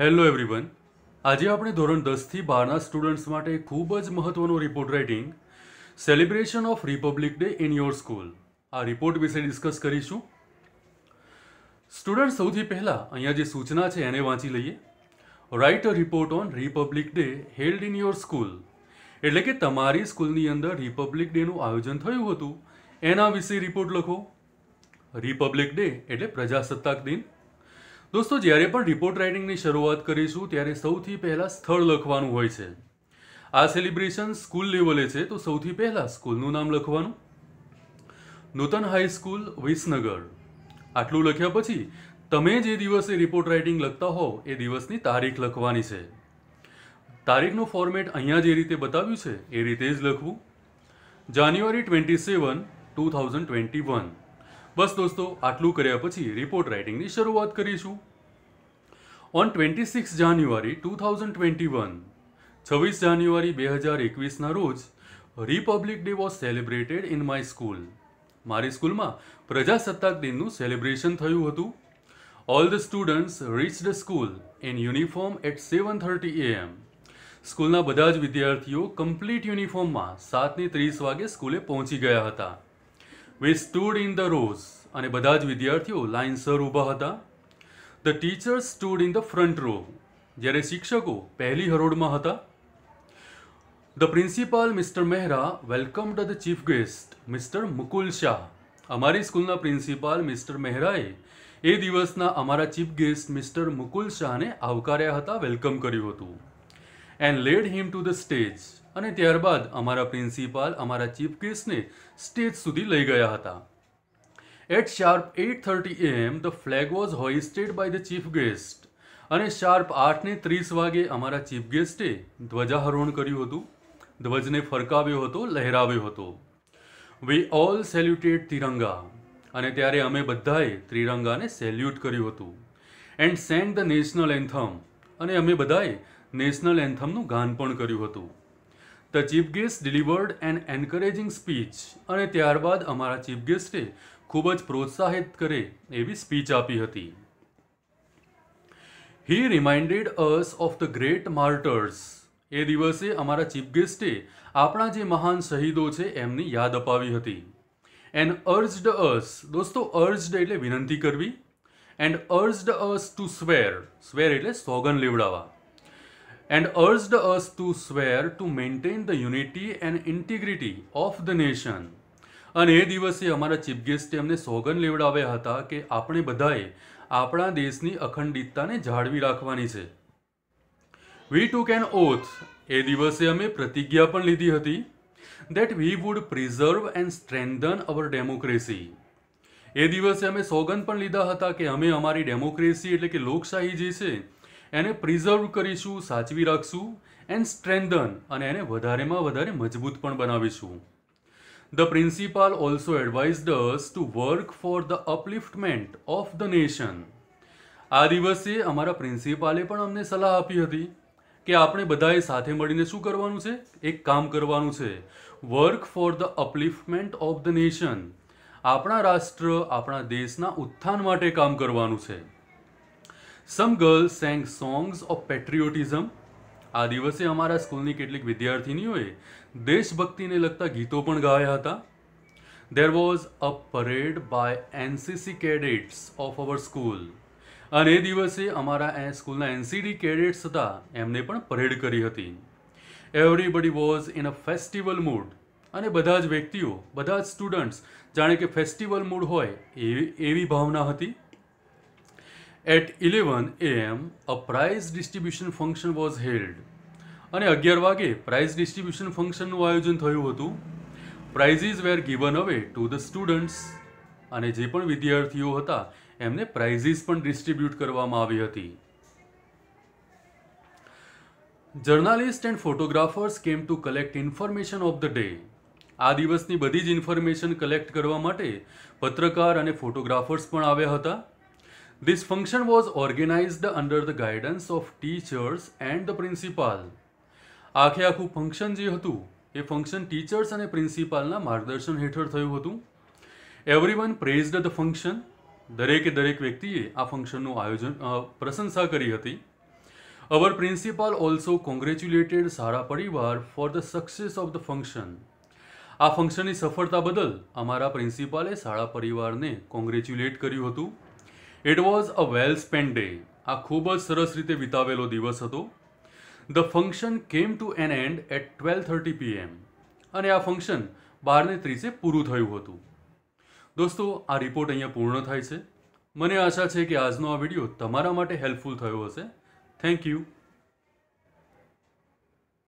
Hello everyone આજે આપણે ધોરણ દસથી બારના સ્ટુડન્ટ્સ માટે ખૂબ જ મહત્વનો report writing celebration of republic day in your school આ રિપોર્ટ વિશે ડિસ્કસ કરીશું સ્ટુડન્ટ સૌથી પહેલાં અહીંયા જે સૂચના છે એને વાંચી લઈએ write a report on republic day held in your school એટલે કે તમારી સ્કૂલની અંદર રિપબ્લિક ડેનું આયોજન થયું હતું એના વિશે રિપોર્ટ લખો રિપબ્લિક ડે એટલે પ્રજાસત્તાક દિન દોસ્તો જ્યારે પણ રિપોર્ટ રાઇટિંગની શરૂઆત કરીશું ત્યારે સૌથી પહેલાં સ્થળ લખવાનું હોય છે આ સેલિબ્રેશન સ્કૂલ લેવલે છે તો સૌથી પહેલાં સ્કૂલનું નામ લખવાનું નૂતન હાઈસ્કૂલ વિસનગર આટલું લખ્યા પછી તમે જે દિવસે રિપોર્ટ રાઇટિંગ લખતા હોવ એ દિવસની તારીખ લખવાની છે તારીખનું ફોર્મેટ અહીંયા જે રીતે બતાવ્યું છે એ રીતે જ લખવું January twenty seven two thousand twenty one બસ દોસ્તો આટલું કર્યા પછી રિપોર્ટ રાઇટિંગની શરૂઆત કરીશું on twenty six January two thousand twenty one છવ્વીસ જાન્યુઆરી બે હજાર એકવીસના રોજ republic day was celebrated in my school મારી સ્કૂલમાં પ્રજાસત્તાક દિનનું સેલિબ્રેશન થયું હતું all the students reach the school in uniform at seven thirty AM સ્કૂલના બધા જ વિદ્યાર્થીઓ કમ્પ્લીટ યુનિફોર્મમાં સાતને ત્રીસ વાગે સ્કૂલે પહોંચી ગયા હતા we stood in the rows અને બધા જ વિદ્યાર્થીઓ લાઇનસર ઊભા હતા the teacher stood in the front row જ્યારે શિક્ષકો પહેલી હરોળમાં હતા the principal mister Mehra welcomed the chief guest mister Mukul Shah અમારી સ્કૂલના પ્રિન્સિપાલ મિસ્ટર મહેરાએ એ દિવસના અમારા ચીફ ગેસ્ટ મિસ્ટર મુકુલ શાહને આવકાર્યા હતા વેલકમ કર્યું હતું and led him to the stage અને ત્યારબાદ અમારા પ્રિન્સિપાલ અમારા ચીફ ગેસ્ટને સ્ટેજ સુધી લઈ ગયા હતા at sharp eight thirty AM the flag was hoisted by the chief guest અને શાર્પ આઠને ત્રીસ વાગે અમારા ચીફ ગેસ્ટે ધ્વજારોહણ કર્યું હતું ધ્વજને ફરકાવ્યો હતો લહેરાવ્યો હતો વી ઓલ સેલ્યુટેડ તિરંગા અને ત્યારે અમે બધાએ ત્રિરંગાને સેલ્યુટ કર્યું હતું and sang the national anthem અને અમે બધાએ નેશનલ એન્થમનું ગાન પણ કર્યું હતું the chief guest delivered an encouraging speech અને ત્યારબાદ અમારા ચીફ ગેસ્ટે ખૂબ જ પ્રોત્સાહિત કરે એવી સ્પીચ આપી હતી he reminded us of the great martyrs એ દિવસે અમારા ચીફ ગેસ્ટે આપણા જે મહાન શહીદો છે એમની યાદ અપાવી હતી એન્ડ અર્જડ અસ દોસ્તો અર્જડ એટલે વિનંતી કરવી and urged us to swear swear એટલે સોગન લેવડાવવા and urged us to swear to maintain the unity and integrity of the nation. અને એ દિવસે અમારા ચીફ ગેસ્ટે અમને સોગન લેવડાવ્યા હતા કે આપણે બધાએ આપણા દેશની અખંડિતતાને જાળવી રાખવાની છે વી ટુક એન ઓથ એ દિવસે અમે પ્રતિજ્ઞા પણ લીધી હતી that we would preserve and strengthen our democracy એ દિવસે અમે સોગન પણ લીધા હતા કે અમે અમારી ડેમોક્રેસી એટલે કે લોકશાહી જે છે એને પ્રિઝર્વ કરીશું સાચવી રાખશું એન્ડ સ્ટ્રેન્ધન અને એને વધારેમાં વધારે મજબૂત પણ બનાવીશું the principal also advised us to work for the upliftment of the nation આ દિવસે અમારા પ્રિન્સિપાલે પણ અમને સલાહ આપી હતી કે આપણે બધાએ સાથે મળીને શું કરવાનું છે એક કામ કરવાનું છે work for the upliftment of the nation આપણા રાષ્ટ્ર આપણા દેશના ઉત્થાન માટે કામ કરવાનું છે some girls sang songs of patriotism આ દિવસે અમારા સ્કૂલની કેટલીક વિદ્યાર્થીનીઓએ દેશભક્તિને લગતા ગીતો પણ ગાયા હતા there was a parade by NCC cadets of our school અને એ દિવસે અમારા એ સ્કૂલના એનસીડી કેડેટ્સ હતા એમને પણ પરેડ કરી હતી everybody was in a festival mood અને બધા જ વ્યક્તિઓ બધા જ સ્ટુડન્ટ્સ જાણે કે ફેસ્ટિવલ મૂડ હોય એવી એવી ભાવના હતી at eleven AM a prize distribution function was held અને અગિયાર વાગે પ્રાઇઝ ડિસ્ટ્રીબ્યુશન ફંક્શનનું આયોજન થયું હતું prizes were given away to the students અને જે પણ વિદ્યાર્થીઓ હતા એમને પ્રાઇઝિસ પણ ડિસ્ટ્રીબ્યુટ કરવામાં આવી હતી journalist and photographers came to collect information of the day આ દિવસની બધી જ ઇન્ફોર્મેશન કલેક્ટ કરવા માટે પત્રકાર અને ફોટોગ્રાફર્સ પણ આવ્યા હતા This function was organized under the guidance of teachers and the principal. આખે આખું ફંક્શન જે હતું એ ફંક્શન ટીચર્સ અને પ્રિન્સિપાલના માર્ગદર્શન હેઠળ થયું હતું everyone praised the function દરેકે દરેક વ્યક્તિએ આ ફંક્શનનું આયોજન પ્રશંસા કરી હતી અવર પ્રિન્સિપાલ ઓલ્સો કોંગ્રેચ્યુલેટેડ સારા પરિવાર for the success of the function આ ફંક્શનની સફળતા બદલ અમારા પ્રિન્સિપાલે શાળા પરિવારને કોંગ્રેચ્યુલેટ કર્યું હતું it was a well spend day આ ખૂબ જ સરસ રીતે વિતાવેલો દિવસ હતો the function came to an end at twelve thirty PM અને આ ફંક્શન બારને ત્રીસે પૂરું થયું હતું દોસ્તો આ રિપોર્ટ અહીંયા પૂર્ણ થાય છે મને આશા છે કે આજનો આ વિડીયો તમારા માટે હેલ્પફુલ થયો હશે થેન્ક યુ